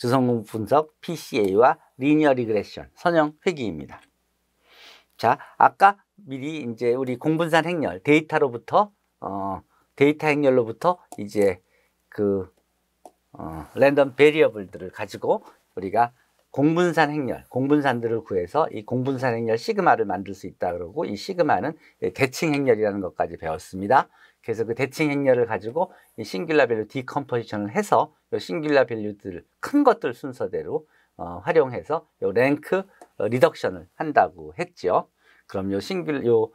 주성공 분석 PCA와 리니어 리그레션, 선형 회귀입니다. 자, 아까 미리 이제 우리 공분산 행렬, 데이터로부터, 어, 데이터 행렬로부터 이제 그, 어, 랜덤 베리어블들을 가지고 우리가 공분산 행렬, 공분산들을 구해서 이 공분산 행렬 시그마를 만들 수 있다 그러고 이 시그마는 예, 대칭 행렬이라는 것까지 배웠습니다. 그래서 그 대칭 행렬을 가지고 이 싱귤라 밸류 디컴포지션을 해서 이 싱귤라 밸류들 큰 것들 순서대로 어, 활용해서 요 랭크 리덕션을 어, 한다고 했죠. 그럼 요 싱귤 요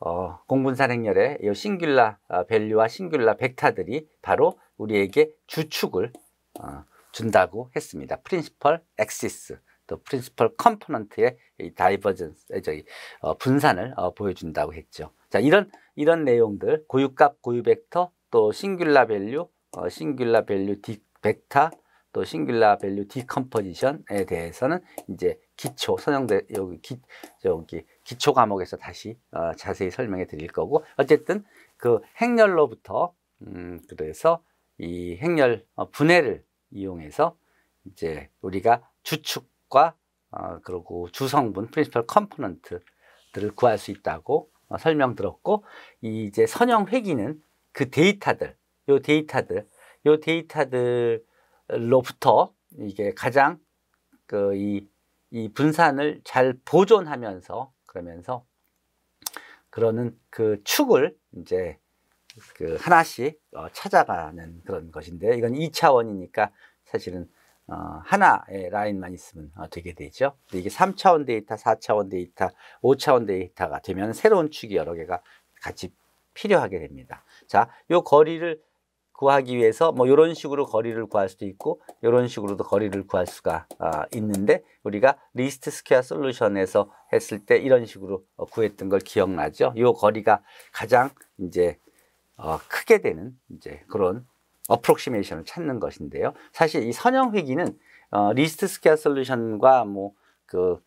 어, 공분산 행렬의 요 싱귤라 밸류와 싱귤라 벡터들이 바로 우리에게 주축을 어, 준다고 했습니다. 프린시펄 엑시스 또 프린시펄 컴포넌트의 다이버전스 저기 어, 분산을 어, 보여준다고 했죠. 자 이런 이런 내용들 고유값 고유 벡터 또 싱귤라 밸류 어, 싱귤라 밸류 디 벡터 또 싱귤라 밸류 디컴포지션에 대해서는 이제 기초 선형대 여기 기 여기 기초 과목에서 다시 어, 자세히 설명해 드릴 거고 어쨌든 그 행렬로부터 음 그래서 이 행렬 어, 분해를 이용해서 이제 우리가 주축과 어, 그리고 주성분, 프린시펄 컴포넌트들을 구할 수 있다고 어, 설명 들었고 이 이제 선형 회귀는 그 데이터들, 요 데이터들, 요 데이터들로부터 이게 가장 그 이 이 분산을 잘 보존하면서 그러면서 그러는 그 축을 이제 그 하나씩 어, 찾아가는 그런 것인데 이건 2차원이니까 사실은 어, 하나의 라인만 있으면 어, 되게 되죠. 근데 이게 삼차원 데이터, 사차원 데이터, 오차원 데이터가 되면 새로운 축이 여러 개가 같이 필요하게 됩니다. 자, 요 거리를 구하기 위해서 뭐 이런 식으로 거리를 구할 수도 있고 이런 식으로도 거리를 구할 수가 아, 있는데 우리가 리스트 스퀘어 솔루션에서 했을 때 이런 식으로 어, 구했던 걸 기억나죠? 이 거리가 가장 이제 어, 크게 되는 이제 그런 어프로시메이션을 찾는 것인데요. 사실 이 선형 회귀는 어, 리스트 스퀘어 솔루션과 뭐 그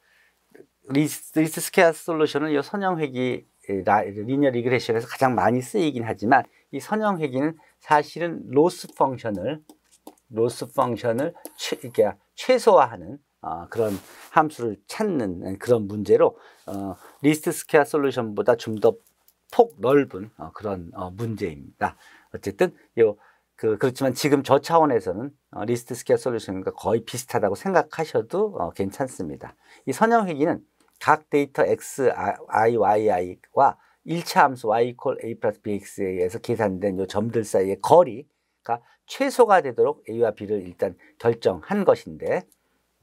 리스트, 리스트 스퀘어 솔루션은 이 선형 회귀 리니어 리그레션에서 가장 많이 쓰이긴 하지만 이 선형 회귀는 사실은 로스 펑션을 로스 펑션을 최, 그러니 최소화하는 어, 그런 함수를 찾는 그런 문제로 어, 리스트 스퀘어 솔루션보다 좀더 폭넓은 어, 그런 어, 문제입니다. 어쨌든 요 그, 그렇지만 지금 저 차원에서는 어, 리스트 스케일 솔루션과 거의 비슷하다고 생각하셔도 어, 괜찮습니다. 이 선형 회귀는 각 데이터 x, 아, i, y, i와 1차 함수 y equal a 플러스 bx에 서 계산된 요 점들 사이의 거리가 최소가 되도록 a와 b를 일단 결정한 것인데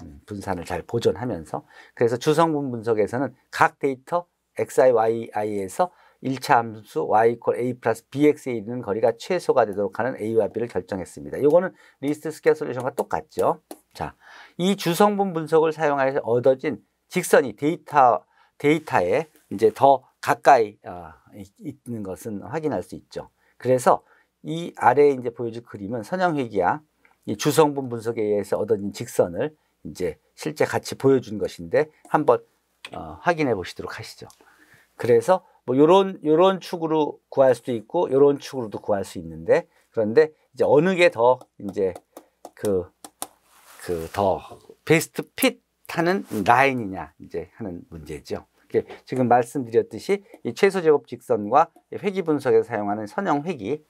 음, 분산을 잘 보존하면서 그래서 주성분 분석에서는 각 데이터 xi, yi에서 1차 함수 y 콜 a 플러스 bx에 있는 거리가 최소가 되도록 하는 a와 b를 결정했습니다. 이거는 리스트 스퀘어 솔루션과 똑같죠. 자, 이 주성분 분석을 사용해서 얻어진 직선이 데이터 데이터에 이제 더 가까이 어, 있는 것은 확인할 수 있죠. 그래서 이 아래에 이제 보여줄 그림은 선형회기야 이 주성분 분석에 의해서 얻어진 직선을 이제 실제 같이 보여준 것인데 한번 어, 확인해 보시도록 하시죠. 그래서 뭐 요런 요런 축으로 구할 수도 있고 요런 축으로도 구할 수 있는데 그런데 이제 어느 게 더 이제 그 그 더 베스트 핏 하는 라인이냐 이제 하는 문제죠. 지금 말씀드렸듯이 이 최소 제곱 직선과 회귀 분석에 사용하는 선형 회귀,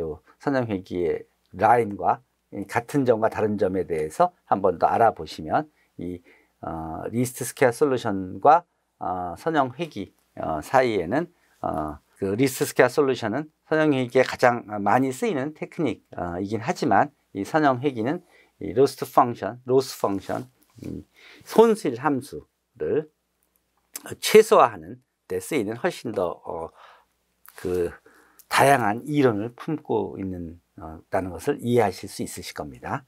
요 선형 회귀의 라인과 같은 점과 다른 점에 대해서 한번더 알아보시면 이 어, 리스트 스퀘어 솔루션과 어, 선형 회귀 어, 사이에는 어, 그 리스트 스퀘어 솔루션은 선형회계에 가장 많이 쓰이는 테크닉이긴 어, 하지만 이 선형회기는 이 로스트 펑션, 로스 펑션, 손실 함수를 최소화하는 데 쓰이는 훨씬 더그 어, 그 다양한 이론을 품고 있는다는 어, 것을 이해하실 수 있으실 겁니다.